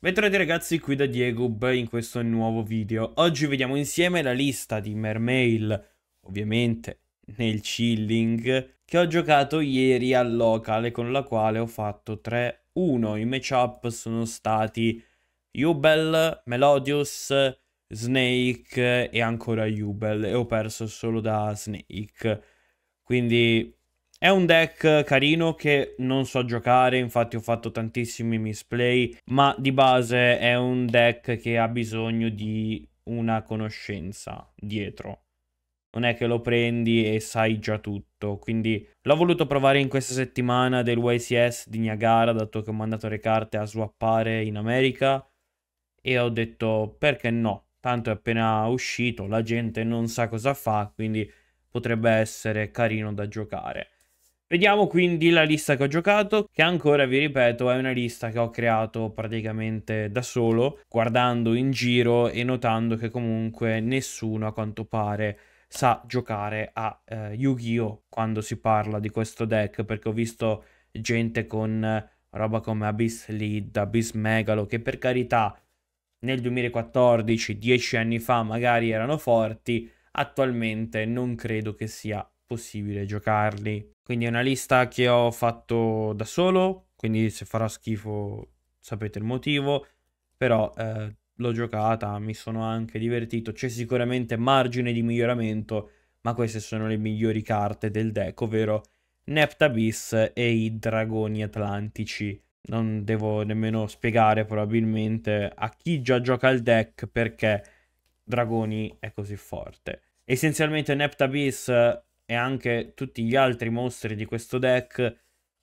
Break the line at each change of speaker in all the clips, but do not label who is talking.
Bentornati ragazzi, qui da Diegub in questo nuovo video. Oggi vediamo insieme la lista di Mermail, ovviamente nel chilling, che ho giocato ieri al locale con la quale ho fatto 3-1. I matchup sono stati Jubel, Melodius, Snake e ancora Jubel e ho perso solo da Snake. Quindi è un deck carino che non so giocare, infatti ho fatto tantissimi misplay, ma di base è un deck che ha bisogno di una conoscenza dietro. Non è che lo prendi e sai già tutto, quindi l'ho voluto provare in questa settimana del YCS di Niagara, dato che ho mandato le carte a swappare in America, e ho detto perché no, tanto è appena uscito, la gente non sa cosa fa, quindi potrebbe essere carino da giocare. Vediamo quindi la lista che ho giocato, che ancora vi ripeto è una lista che ho creato praticamente da solo, guardando in giro e notando che comunque nessuno a quanto pare sa giocare a eh, Yu-Gi-Oh! quando si parla di questo deck, perché ho visto gente con eh, roba come Abyss Lead, Abyss Megalo, che per carità nel 2014, dieci anni fa magari erano forti, attualmente non credo che sia possibile giocarli. Quindi è una lista che ho fatto da solo, quindi se farà schifo sapete il motivo, però eh, l'ho giocata, mi sono anche divertito, c'è sicuramente margine di miglioramento, ma queste sono le migliori carte del deck, ovvero Neptabis e i dragoni atlantici. Non devo nemmeno spiegare probabilmente a chi già gioca il deck perché dragoni è così forte. Essenzialmente Neptabis e anche tutti gli altri mostri di questo deck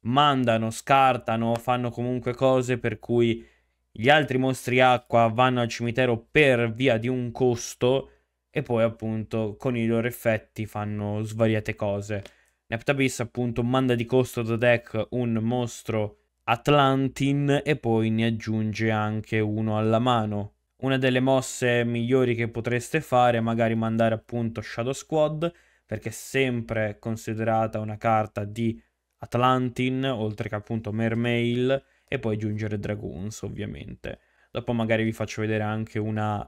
mandano, scartano, fanno comunque cose per cui gli altri mostri acqua vanno al cimitero per via di un costo e poi appunto con i loro effetti fanno svariate cose. Neptabis appunto manda di costo da deck un mostro Atlantin e poi ne aggiunge anche uno alla mano. Una delle mosse migliori che potreste fare è magari mandare appunto Shadow Squad perché è sempre considerata una carta di Atlantin, oltre che appunto Mermail, e poi aggiungere Dragoons, ovviamente. Dopo magari vi faccio vedere anche una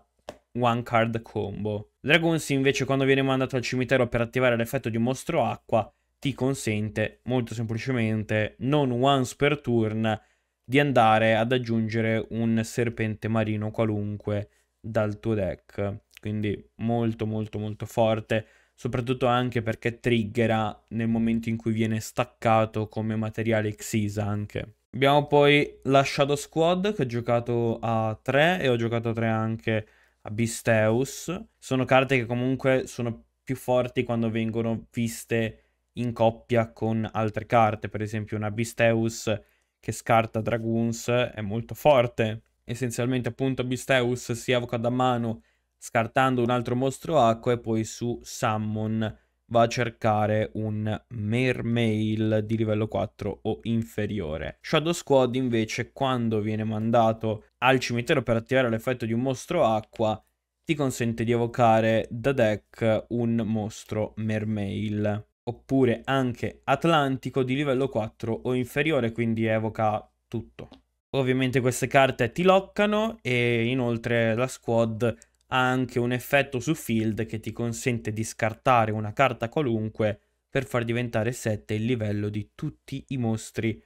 one card combo. Dragoons invece quando viene mandato al cimitero per attivare l'effetto di un mostro acqua, ti consente molto semplicemente, non once per turn, di andare ad aggiungere un serpente marino qualunque dal tuo deck. Quindi molto molto molto forte soprattutto anche perché triggera nel momento in cui viene staccato come materiale Xisa anche. Abbiamo poi la Shadow Squad che ho giocato a 3 e ho giocato a 3 anche a Bisteus. Sono carte che comunque sono più forti quando vengono viste in coppia con altre carte, per esempio una Bisteus che scarta Dragoons è molto forte. Essenzialmente appunto Bisteus si evoca da mano scartando un altro mostro acqua e poi su Summon va a cercare un Mermail di livello 4 o inferiore. Shadow Squad invece quando viene mandato al cimitero per attivare l'effetto di un mostro acqua ti consente di evocare da deck un mostro Mermail. Oppure anche Atlantico di livello 4 o inferiore, quindi evoca tutto. Ovviamente queste carte ti loccano e inoltre la squad ha anche un effetto su field che ti consente di scartare una carta qualunque per far diventare 7 il livello di tutti i mostri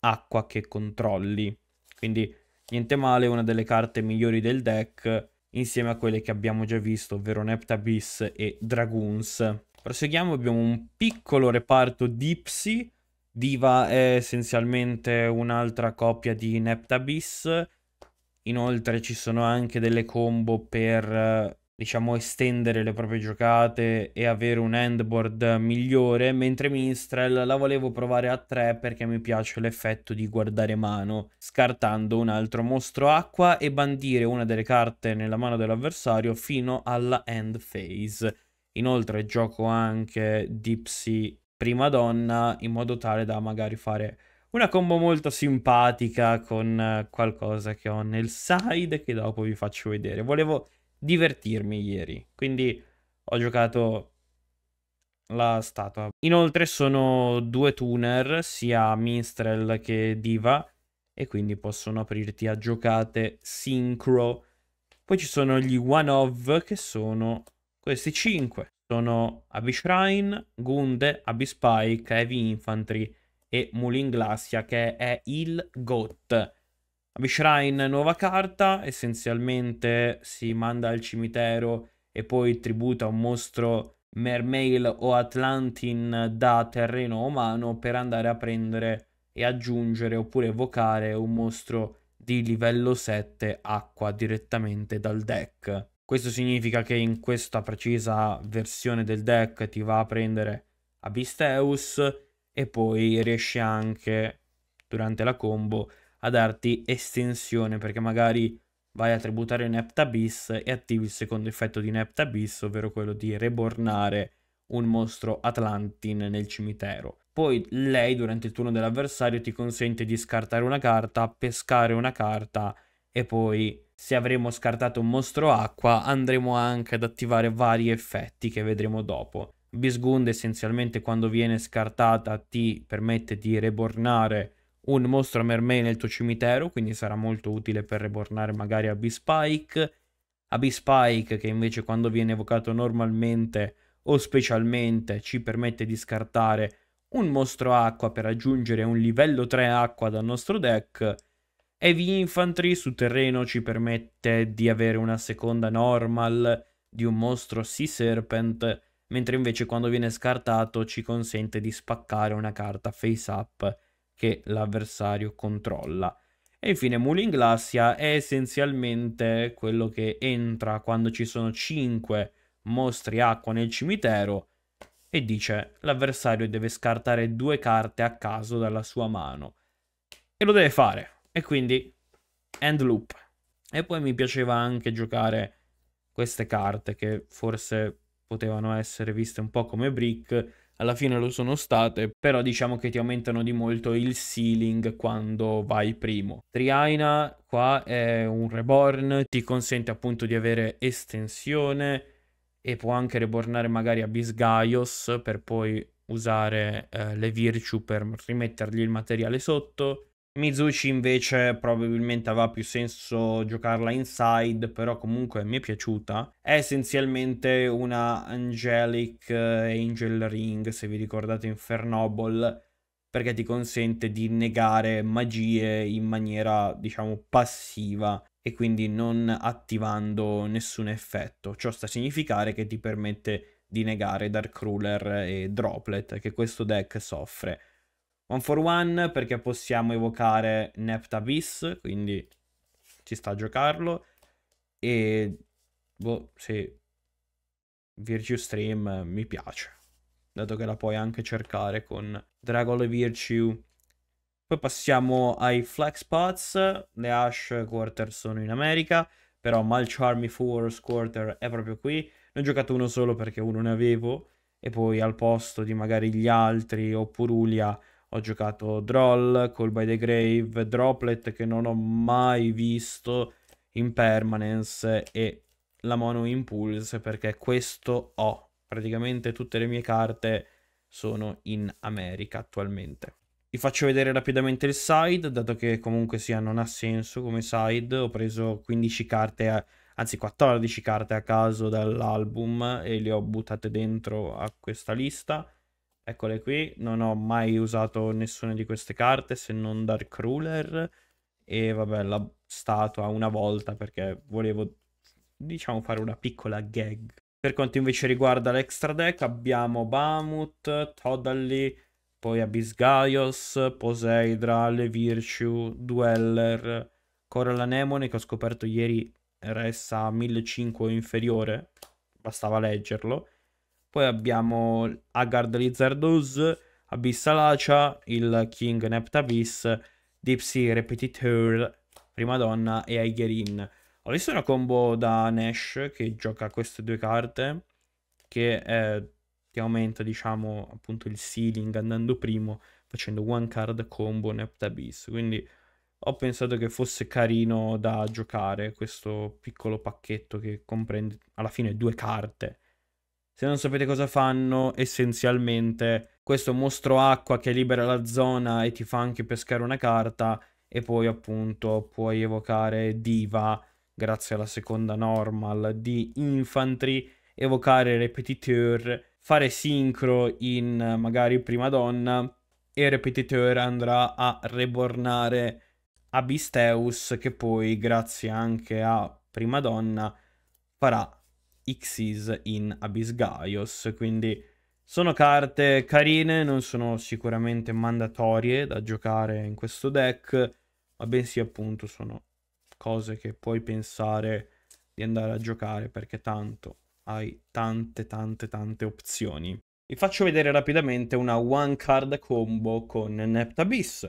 acqua che controlli. Quindi niente male, una delle carte migliori del deck insieme a quelle che abbiamo già visto, ovvero Neptabis e Dragoons. Proseguiamo, abbiamo un piccolo reparto Dipsy. Diva è essenzialmente un'altra copia di Neptabis Inoltre ci sono anche delle combo per diciamo estendere le proprie giocate e avere un handboard migliore, mentre Minstrel la volevo provare a 3 perché mi piace l'effetto di guardare mano, scartando un altro mostro acqua e bandire una delle carte nella mano dell'avversario fino alla end phase. Inoltre gioco anche Dipsy prima donna in modo tale da magari fare una combo molto simpatica con eh, qualcosa che ho nel side che dopo vi faccio vedere. Volevo divertirmi ieri, quindi ho giocato la statua. Inoltre sono due tuner, sia Minstrel che Diva, e quindi possono aprirti a giocate sincro. Poi ci sono gli one of, che sono questi cinque. Sono Abby Gunde, Abby Heavy Infantry e Mulin Glassia che è il GOT. Abishrine nuova carta, essenzialmente si manda al cimitero e poi tributa un mostro Mermail o Atlantin da terreno umano per andare a prendere e aggiungere oppure evocare un mostro di livello 7 acqua direttamente dal deck. Questo significa che in questa precisa versione del deck ti va a prendere Abisteus e poi riesce anche durante la combo a darti estensione perché magari vai a tributare Neptabis e attivi il secondo effetto di Neptabis, ovvero quello di rebornare un mostro Atlantin nel cimitero. Poi lei durante il turno dell'avversario ti consente di scartare una carta, pescare una carta e poi se avremo scartato un mostro acqua andremo anche ad attivare vari effetti che vedremo dopo. Bisgund essenzialmente quando viene scartata ti permette di rebornare un mostro mermaid nel tuo cimitero, quindi sarà molto utile per rebornare magari Abyspike. Abyspike che invece quando viene evocato normalmente o specialmente ci permette di scartare un mostro acqua per aggiungere un livello 3 acqua dal nostro deck. Heavy Infantry su terreno ci permette di avere una seconda normal di un mostro Sea Serpent mentre invece quando viene scartato ci consente di spaccare una carta face up che l'avversario controlla. E infine Mooling Glassia è essenzialmente quello che entra quando ci sono 5 mostri acqua nel cimitero e dice l'avversario deve scartare due carte a caso dalla sua mano. E lo deve fare. E quindi end loop. E poi mi piaceva anche giocare queste carte che forse potevano essere viste un po' come brick, alla fine lo sono state, però diciamo che ti aumentano di molto il ceiling quando vai primo. Triaina qua è un reborn, ti consente appunto di avere estensione e può anche rebornare magari a Bisgaios per poi usare eh, le Virtue per rimettergli il materiale sotto. Mizuchi invece probabilmente aveva più senso giocarla inside, però comunque mi è piaciuta. È essenzialmente una Angelic eh, Angel Ring, se vi ricordate Infernoble, perché ti consente di negare magie in maniera, diciamo, passiva e quindi non attivando nessun effetto. Ciò sta a significare che ti permette di negare Dark Ruler e Droplet, che questo deck soffre One for one perché possiamo evocare Neptabis, quindi ci sta a giocarlo. E boh, sì, Virtue Stream mi piace, dato che la puoi anche cercare con Dragole Virtue. Poi passiamo ai Flex Pots, le Ash Quarter sono in America, però Malcharmy Force Quarter è proprio qui. Ne ho giocato uno solo perché uno ne avevo, e poi al posto di magari gli altri o Purulia ho giocato Droll, Call by the Grave, Droplet che non ho mai visto, in permanence e la Mono Impulse perché questo ho. Praticamente tutte le mie carte sono in America attualmente. Vi faccio vedere rapidamente il side, dato che comunque sia non ha senso come side. Ho preso 15 carte, a, anzi 14 carte a caso dall'album e le ho buttate dentro a questa lista. Eccole qui, non ho mai usato nessuna di queste carte se non Dark Ruler e vabbè la statua una volta perché volevo diciamo fare una piccola gag. Per quanto invece riguarda l'extra deck abbiamo Bamut, Todally, poi Abisgaios, Poseidra, Le Virtue, Dweller, Coral Anemone che ho scoperto ieri resta a 1500 inferiore, bastava leggerlo poi abbiamo Agard Lizardus, Abyssal Acia, il King Neptabis, Deep Sea Repetiteur, Prima Donna e Aigerin. Ho visto una combo da Nash che gioca queste due carte che eh, ti aumenta diciamo appunto il ceiling andando primo facendo one card combo Neptabis. Quindi ho pensato che fosse carino da giocare questo piccolo pacchetto che comprende alla fine due carte se non sapete cosa fanno, essenzialmente questo mostro acqua che libera la zona e ti fa anche pescare una carta e poi appunto puoi evocare diva grazie alla seconda normal di infantry, evocare repetiteur, fare sincro in magari prima donna e repetiteur andrà a rebornare Abisteus che poi grazie anche a prima donna farà Xyz in Gaios, quindi sono carte carine, non sono sicuramente mandatorie da giocare in questo deck, ma bensì appunto sono cose che puoi pensare di andare a giocare perché tanto hai tante tante tante opzioni. Vi faccio vedere rapidamente una one card combo con Neptabis.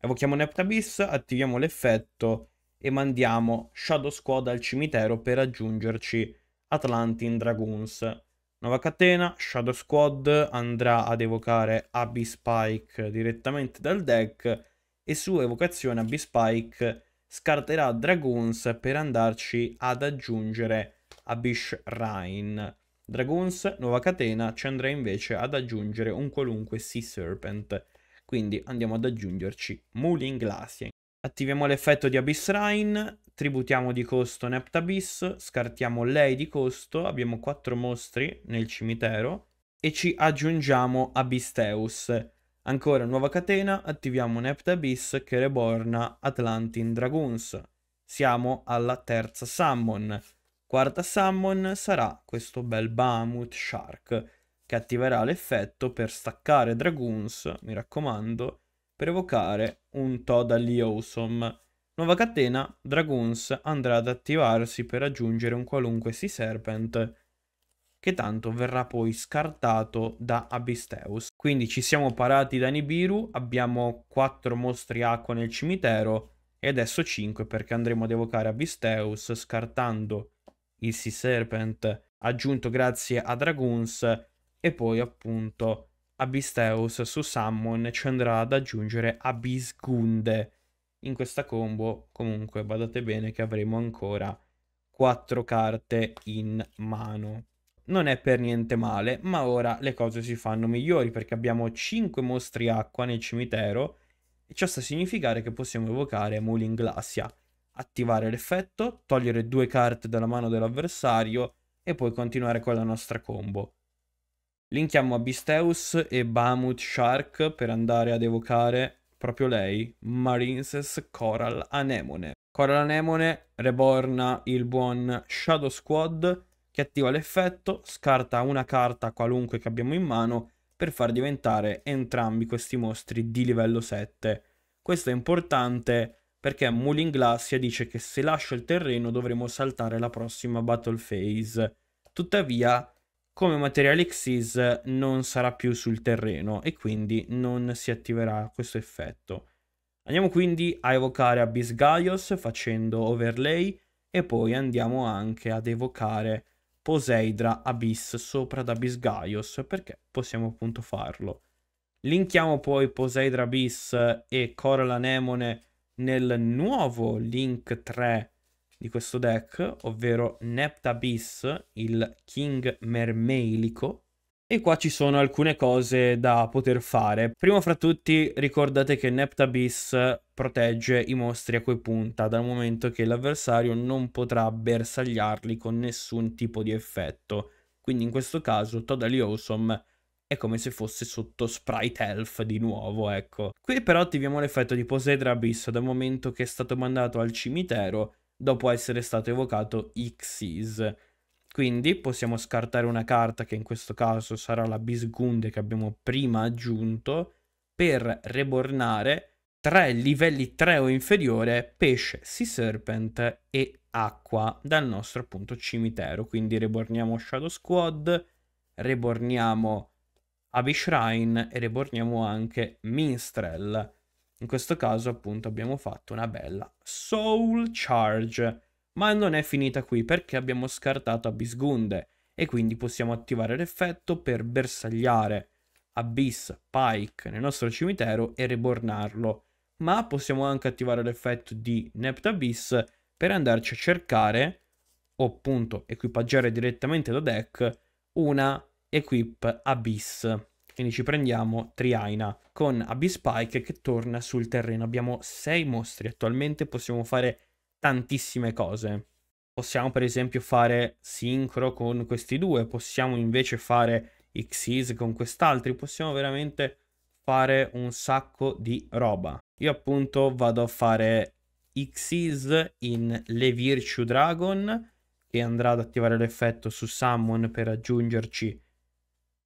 Evochiamo Neptabis, attiviamo l'effetto e mandiamo Shadow Squad al cimitero per aggiungerci Atlantin Dragoons. Nuova catena, Shadow Squad andrà ad evocare Abyss Spike direttamente dal deck e su evocazione Abyss Spike scarterà Dragoons per andarci ad aggiungere Abyss Rhine. Dragoons, nuova catena, ci andrà invece ad aggiungere un qualunque Sea Serpent. Quindi andiamo ad aggiungerci Mooling Glacier. Attiviamo l'effetto di Abyss Rhine, tributiamo di costo Neptabis, scartiamo lei di costo, abbiamo 4 mostri nel cimitero e ci aggiungiamo Abisteus. Ancora nuova catena, attiviamo Neptabis che reborna Atlantin Dragoons. Siamo alla terza summon. Quarta summon sarà questo bel Bahamut Shark che attiverà l'effetto per staccare Dragoons, mi raccomando, per evocare un Toda Awesome. Nuova catena, Dragoons andrà ad attivarsi per aggiungere un qualunque Sea Serpent che tanto verrà poi scartato da Abisteus. Quindi ci siamo parati da Nibiru, abbiamo 4 mostri acqua nel cimitero e adesso 5 perché andremo ad evocare Abisteus scartando il Sea Serpent aggiunto grazie a Dragoons e poi appunto Abisteus su Summon ci andrà ad aggiungere Abisgunde in questa combo comunque badate bene che avremo ancora 4 carte in mano. Non è per niente male, ma ora le cose si fanno migliori perché abbiamo 5 mostri acqua nel cimitero e ciò sta a significare che possiamo evocare Mulin Glacia, attivare l'effetto, togliere due carte dalla mano dell'avversario e poi continuare con la nostra combo. Linkiamo Abisteus e Bamut Shark per andare ad evocare proprio lei, Marinces Coral Anemone. Coral Anemone reborna il buon Shadow Squad che attiva l'effetto, scarta una carta qualunque che abbiamo in mano per far diventare entrambi questi mostri di livello 7. Questo è importante perché Mulling Glassia dice che se lascio il terreno dovremo saltare la prossima battle phase. Tuttavia come materiale Xyz non sarà più sul terreno e quindi non si attiverà questo effetto. Andiamo quindi a evocare Abyss Gaios facendo overlay e poi andiamo anche ad evocare Poseidra Abyss sopra ad Abyss Gaios perché possiamo appunto farlo. Linkiamo poi Poseidra Abyss e Coral Anemone nel nuovo link 3 di questo deck, ovvero Neptabis, il King Mermeilico. E qua ci sono alcune cose da poter fare. Primo fra tutti ricordate che Neptabis protegge i mostri a cui punta dal momento che l'avversario non potrà bersagliarli con nessun tipo di effetto. Quindi in questo caso Totally Awesome è come se fosse sotto Sprite Elf di nuovo, ecco. Qui però attiviamo l'effetto di Poseidra Abyss dal momento che è stato mandato al cimitero dopo essere stato evocato Xyz. Quindi possiamo scartare una carta che in questo caso sarà la Bisgunde che abbiamo prima aggiunto per rebornare tre livelli 3 o inferiore pesce, sea serpent e acqua dal nostro appunto cimitero. Quindi reborniamo Shadow Squad, reborniamo Abishrine e reborniamo anche Minstrel. In questo caso appunto abbiamo fatto una bella Soul Charge. Ma non è finita qui perché abbiamo scartato Abisgunde e quindi possiamo attivare l'effetto per bersagliare Abyss Pike nel nostro cimitero e rebornarlo. Ma possiamo anche attivare l'effetto di Nept Abyss per andarci a cercare o appunto equipaggiare direttamente da deck una Equip Abyss. Quindi ci prendiamo Triaina con Abispike che torna sul terreno. Abbiamo sei mostri attualmente, possiamo fare tantissime cose. Possiamo per esempio fare Synchro con questi due, possiamo invece fare Xyz con quest'altri, possiamo veramente fare un sacco di roba. Io appunto vado a fare Xyz in Le Virtue Dragon che andrà ad attivare l'effetto su Summon per aggiungerci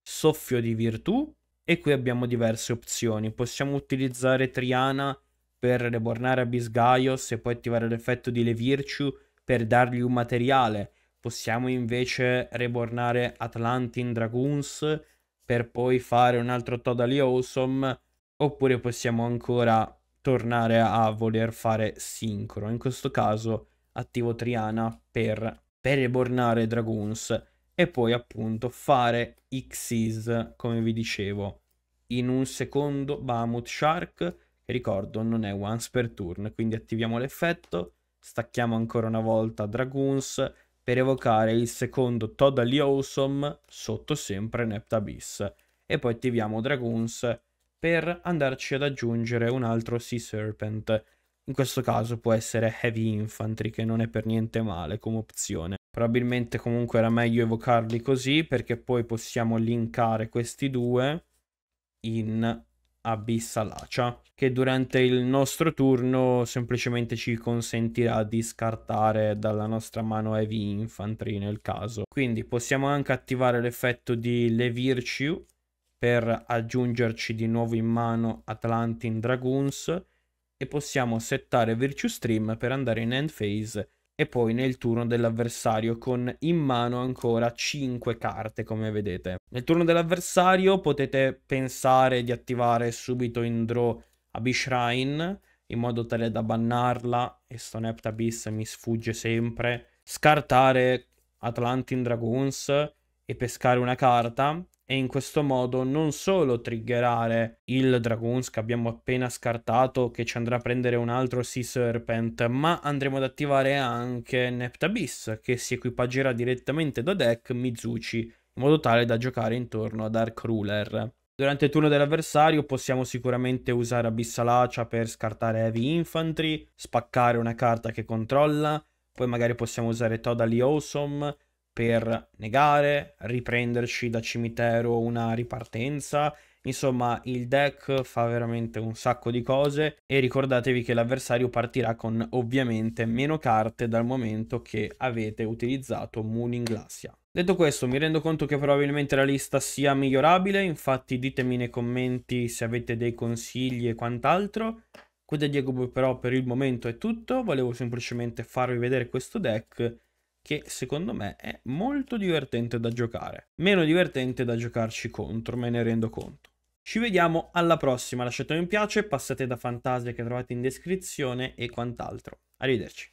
soffio di virtù e qui abbiamo diverse opzioni. Possiamo utilizzare Triana per rebornare Abisgaios e poi attivare l'effetto di Le Virtue per dargli un materiale. Possiamo invece rebornare Atlantin Dragoons per poi fare un altro Totally Awesome oppure possiamo ancora tornare a voler fare sincro. In questo caso attivo Triana per, per rebornare Dragoons e poi appunto fare Xyz, come vi dicevo in un secondo Bahamut Shark che ricordo non è once per turn quindi attiviamo l'effetto stacchiamo ancora una volta Dragoons per evocare il secondo Totally Awesome sotto sempre Neptabis e poi attiviamo Dragoons per andarci ad aggiungere un altro Sea Serpent in questo caso può essere Heavy Infantry che non è per niente male come opzione Probabilmente comunque era meglio evocarli così perché poi possiamo linkare questi due in Abissalacia che durante il nostro turno semplicemente ci consentirà di scartare dalla nostra mano Heavy Infantry nel caso. Quindi possiamo anche attivare l'effetto di Le Virtue per aggiungerci di nuovo in mano Atlantin Dragoons e possiamo settare Virtue Stream per andare in end phase e poi nel turno dell'avversario con in mano ancora 5 carte come vedete. Nel turno dell'avversario potete pensare di attivare subito in draw Abishrine in modo tale da bannarla e Stone Abyss mi sfugge sempre, scartare Atlantin Dragoons e pescare una carta e in questo modo non solo triggerare il Dragoons che abbiamo appena scartato che ci andrà a prendere un altro Sea Serpent ma andremo ad attivare anche Neptabis che si equipaggerà direttamente da deck Mizuchi in modo tale da giocare intorno a Dark Ruler. Durante il turno dell'avversario possiamo sicuramente usare Abissalacia per scartare Heavy Infantry, spaccare una carta che controlla, poi magari possiamo usare Totally Awesome per negare, riprenderci da cimitero una ripartenza. Insomma, il deck fa veramente un sacco di cose e ricordatevi che l'avversario partirà con ovviamente meno carte dal momento che avete utilizzato Mooning Glacia. Detto questo, mi rendo conto che probabilmente la lista sia migliorabile, infatti ditemi nei commenti se avete dei consigli e quant'altro. Qui da Diego però per il momento è tutto, volevo semplicemente farvi vedere questo deck che secondo me è molto divertente da giocare. Meno divertente da giocarci contro, me ne rendo conto. Ci vediamo alla prossima, lasciate un mi piace, passate da Fantasia che trovate in descrizione e quant'altro. Arrivederci.